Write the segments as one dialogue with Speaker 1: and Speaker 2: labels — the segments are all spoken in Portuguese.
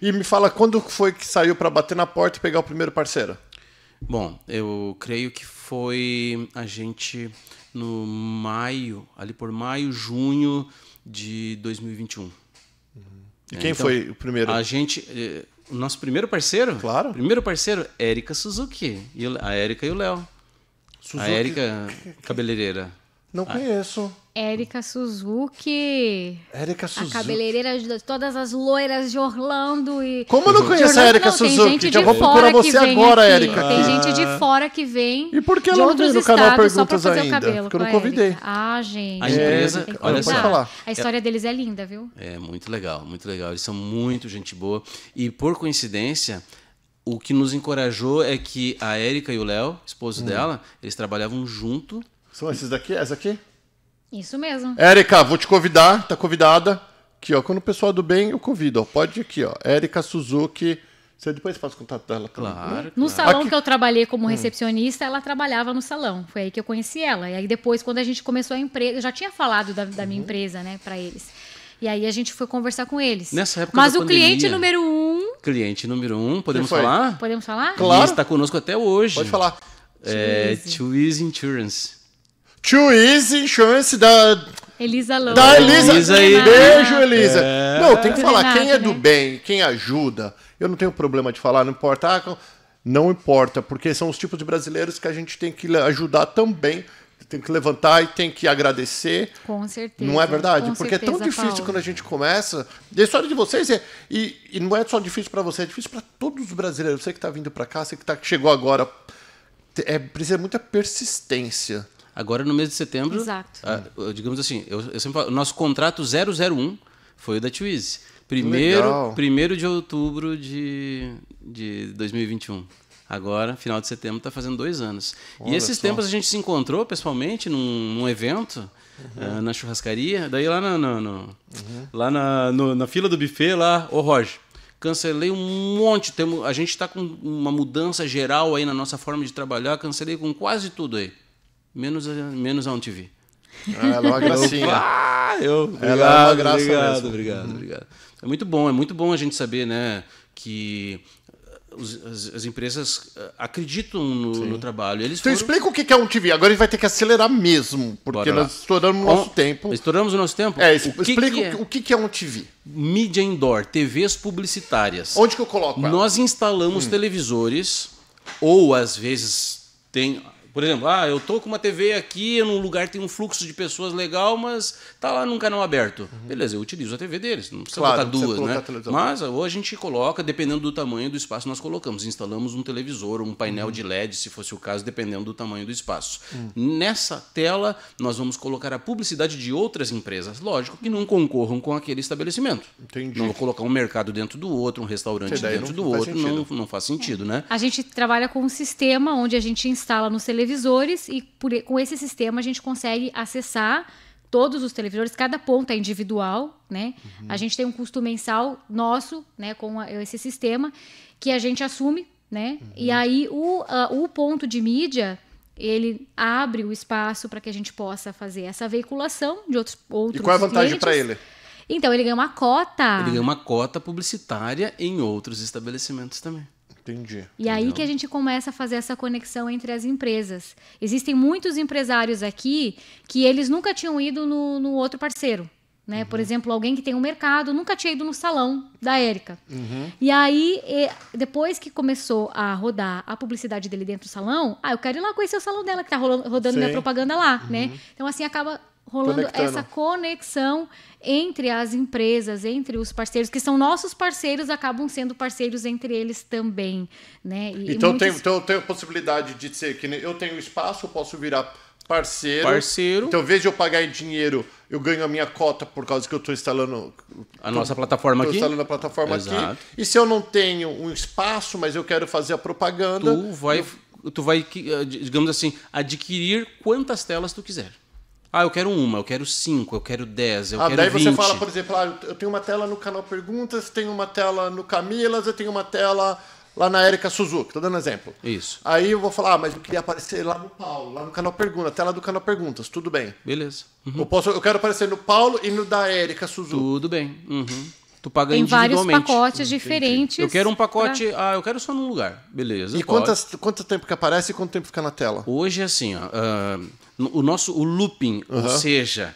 Speaker 1: E me fala quando foi que saiu para bater na porta e pegar o primeiro parceiro?
Speaker 2: Bom, eu creio que foi a gente no maio, ali por maio, junho de 2021. Uhum.
Speaker 1: E é, quem então, foi o primeiro? A
Speaker 2: gente. Eh, o nosso primeiro parceiro? Claro. Primeiro parceiro, Érica Suzuki. E a Érica e o Léo. Suzuki. A Érica cabeleireira.
Speaker 3: Não conheço. Érica Suzuki.
Speaker 1: Érica Suzuki. A
Speaker 3: cabeleireira de todas as loiras de Orlando e. Como eu não conheço a Érica Suzuki? gente Já vou procurar você agora, Érica. Tem gente de ah. fora que vem. E por que ela não veio no canal Perguntas ainda? Porque eu não convidei. Ah, gente. A empresa. É, olha só. Falar. A história deles é linda, viu?
Speaker 2: É muito legal, muito legal. Eles são muito gente boa. E por coincidência o que nos encorajou é que a Érica e o Léo,
Speaker 1: esposo hum. dela, eles trabalhavam junto. São esses daqui? Essa aqui?
Speaker 3: Isso mesmo.
Speaker 1: Érica, vou te convidar, tá convidada. Aqui, ó, quando o pessoal é do bem, eu convido. Ó, pode aqui, ó. Érica Suzuki. Você depois faz contato dela, claro. Né? claro. No salão aqui... que eu
Speaker 3: trabalhei como hum. recepcionista, ela trabalhava no salão. Foi aí que eu conheci ela. E aí depois, quando a gente começou a empresa, eu já tinha falado da, da minha uhum. empresa, né, para eles. E aí a gente foi conversar com eles. Nessa época Mas o pandemia, cliente número um.
Speaker 2: Cliente número um, podemos falar?
Speaker 3: Podemos falar? Claro. Ele está
Speaker 2: conosco até hoje. Pode falar. É, Twiz Insurance. Too Easy, chance da.
Speaker 3: Elisa Loura. Da Elisa. Elisa aí. Beijo, né? Elisa. É. Não, tem que falar, quem é do né? bem, quem
Speaker 1: ajuda, eu não tenho problema de falar, não importa. Ah, não importa, porque são os tipos de brasileiros que a gente tem que ajudar também tem que levantar e tem que agradecer.
Speaker 3: Com certeza. Não é verdade? Com Porque certeza, é tão difícil Paulo. quando a
Speaker 1: gente começa. E a história de vocês é. E, e não é só difícil para você, é difícil para todos os brasileiros. Você que está vindo para cá, você que tá, chegou agora. É, precisa muita persistência. Agora, no mês de setembro, Exato. A, digamos assim, eu,
Speaker 2: eu sempre falo, o nosso contrato 001 foi o da Twizy. Primeiro, primeiro de outubro de, de 2021. Agora, final de setembro, está fazendo dois anos. Olha e esses só. tempos a gente se encontrou pessoalmente num, num evento, uhum. Eh, na churrascaria. Daí lá, na, no, no, uhum. lá na, no, na fila do buffet, lá, ô Roger, cancelei um monte. temos a gente está com uma mudança geral aí na nossa forma de trabalhar, cancelei com quase tudo aí menos a, menos a OnTV. Ah, é uma gracinha.
Speaker 1: eu, obrigado, é uma graça obrigado, mesmo. obrigado,
Speaker 2: obrigado. É muito bom, é muito bom a gente saber, né, que as, as, empresas ah, acreditam no, no trabalho.
Speaker 1: Eles então foram... explica o que é um TV. Agora a gente vai ter que acelerar mesmo, porque nós
Speaker 2: estouramos o nosso tempo. Estouramos o nosso tempo? É, o que explica que é? o que é um TV. Mídia indoor, TVs publicitárias. Onde que eu coloco? Ela? Nós instalamos hum. televisores, ou às vezes tem por exemplo, ah, eu tô com uma TV aqui, num lugar tem um fluxo de pessoas legal, mas tá lá num canal aberto. Uhum. Beleza, eu utilizo a TV deles, não precisa claro, botar duas, né? Mas ou a gente coloca, dependendo do tamanho do espaço, nós colocamos, instalamos um televisor, um painel uhum. de LED, se fosse o caso, dependendo do tamanho do espaço. Uhum. Nessa tela, nós vamos colocar a publicidade de outras empresas, lógico, que não concorram com aquele estabelecimento. Entendi. Não vou colocar um mercado dentro do outro, um restaurante dentro do outro, não, não faz sentido, né?
Speaker 3: A gente trabalha com um sistema onde a gente instala no celular televisores e por, com esse sistema a gente consegue acessar todos os televisores, cada ponto é individual, né? Uhum. A gente tem um custo mensal nosso, né, com a, esse sistema que a gente assume, né? Uhum. E aí o, a, o ponto de mídia ele abre o espaço para que a gente possa fazer essa veiculação de outros outros. E qual é a vantagem para ele? Então ele ganha uma cota. Ele ganha
Speaker 2: uma cota publicitária em outros estabelecimentos também. Entendi. E aí que a
Speaker 3: gente começa a fazer essa conexão entre as empresas. Existem muitos empresários aqui que eles nunca tinham ido no, no outro parceiro. Né? Uhum. Por exemplo, alguém que tem um mercado nunca tinha ido no salão da Érica. Uhum. E aí, depois que começou a rodar a publicidade dele dentro do salão, ah, eu quero ir lá conhecer o salão dela, que tá rolando, rodando minha propaganda lá, né? uhum. né? Então, assim, acaba rolando essa conexão entre as empresas, entre os parceiros, que são nossos parceiros, acabam sendo parceiros entre eles também. Né? E, então, então, eu tenho, tem,
Speaker 1: então tenho a possibilidade de ser que eu tenho espaço, eu posso virar parceiro. Parceiro. Então, ao vez de eu pagar em dinheiro, eu ganho a minha cota por causa que eu estou instalando a nossa plataforma aqui. Estou instalando a plataforma Exato. aqui. E se eu não tenho um espaço, mas eu quero fazer a propaganda. Tu vai, eu... tu vai eh,
Speaker 2: digamos assim, adquirir quantas telas tu quiser. Ah, eu quero uma, eu quero cinco, eu quero dez, eu ah, quero daí vinte. Daí você fala, por
Speaker 1: exemplo, ah, eu tenho uma tela no canal Perguntas, tenho uma tela no Camilas, eu tenho uma tela lá na Erika Suzuki, tô dando exemplo. Isso. Aí eu vou falar, ah, mas eu queria aparecer lá no Paulo, lá no canal Perguntas, tela do canal Perguntas, tudo bem. Beleza. Uhum. Eu, posso, eu quero aparecer no Paulo e no da Erika Suzuki. Tudo bem. Uhum. Tu paga Tem vários pacotes diferentes. Eu quero um pacote. Pra... Ah, eu quero só num lugar. Beleza. E quantas, quanto tempo que aparece e quanto tempo fica
Speaker 2: na tela? Hoje, assim, ó, uh, o nosso o looping, ou seja,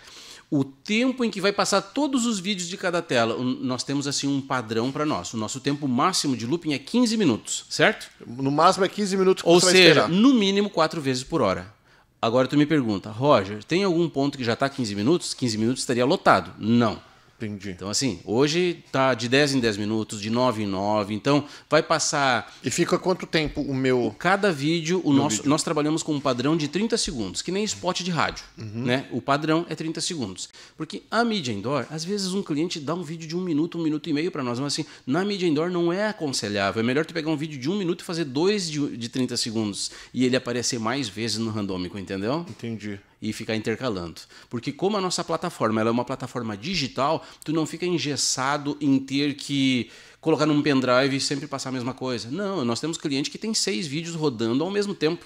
Speaker 2: o tempo em que vai passar todos os vídeos de cada tela. Nós temos assim um padrão para nós. O nosso tempo máximo de looping é 15 minutos, certo? No máximo é 15 minutos que Ou você seja, vai no mínimo quatro vezes por hora. Agora tu me pergunta, Roger, tem algum ponto que já está 15 minutos? 15 minutos estaria lotado. Não. Entendi. Então, assim, hoje tá de 10 em 10 minutos, de 9 em 9. Então, vai passar. E fica quanto tempo o meu. Cada vídeo, o nosso, vídeo. nós trabalhamos com um padrão de 30 segundos, que nem spot de rádio. Uhum. Né? O padrão é 30 segundos. Porque a mídia indoor, às vezes um cliente dá um vídeo de um minuto, um minuto e meio para nós, mas assim, na mídia indoor não é aconselhável. É melhor tu pegar um vídeo de um minuto e fazer dois de, de 30 segundos e ele aparecer mais vezes no randômico, entendeu? Entendi e ficar intercalando. Porque como a nossa plataforma é uma plataforma digital, tu não fica engessado em ter que colocar num pendrive e sempre passar a mesma coisa. Não, nós temos cliente que tem seis vídeos rodando ao mesmo tempo.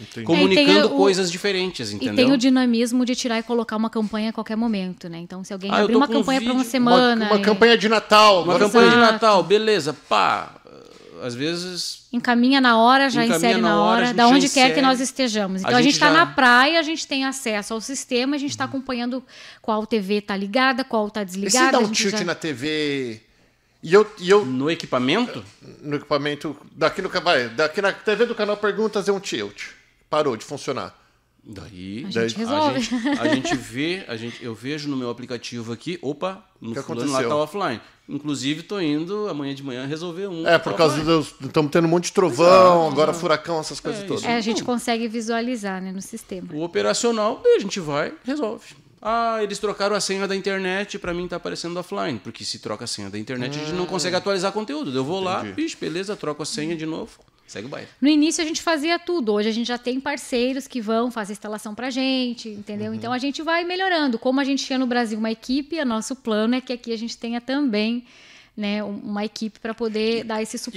Speaker 2: Entendi. É, Comunicando é, o, coisas diferentes, entendeu? E tem o
Speaker 3: dinamismo de tirar e colocar uma campanha a qualquer momento, né? Então, se alguém ah, abrir uma campanha um para uma semana. Uma, uma é...
Speaker 2: campanha de Natal. Uma Exato. campanha de Natal, beleza, pá às vezes.
Speaker 3: Encaminha na hora, já insere na hora, hora da onde quer que nós estejamos. Então a gente está já... na praia, a gente tem acesso ao sistema, a gente está uhum. acompanhando qual TV está ligada, qual está desligada. E se dá um tilt já... na
Speaker 1: TV. E eu, e eu. No equipamento? No equipamento. Daqui, no, vai, daqui na TV do canal Perguntas é um tilt. Parou de funcionar. Daí,
Speaker 3: a gente resolve. A gente, a gente,
Speaker 1: vê, a gente, eu
Speaker 2: vejo no meu aplicativo aqui, opa, no que fulano lá tá offline. Inclusive, tô indo amanhã de manhã resolver um. É, por tá causa do.
Speaker 1: Estamos tendo um monte de é. trovão, Exato. Uhum. agora furacão, essas coisas é, todas. É, a gente
Speaker 3: consegue visualizar né, no sistema.
Speaker 1: O operacional, daí a gente vai,
Speaker 3: resolve. Ah, eles
Speaker 2: trocaram a senha da internet, para mim tá aparecendo offline. Porque se troca a senha da internet, hum. a gente não ah. consegue atualizar conteúdo. Eu vou Entendi. lá, bicho, beleza, troco a senha de novo. Segue o baile.
Speaker 3: No início a gente fazia tudo. Hoje a gente já tem parceiros que vão fazer instalação pra gente, entendeu? Uhum. Então a gente vai melhorando. Como a gente tinha no Brasil uma equipe, o nosso plano é que aqui a gente tenha também né, uma equipe para poder e, dar esse suporte.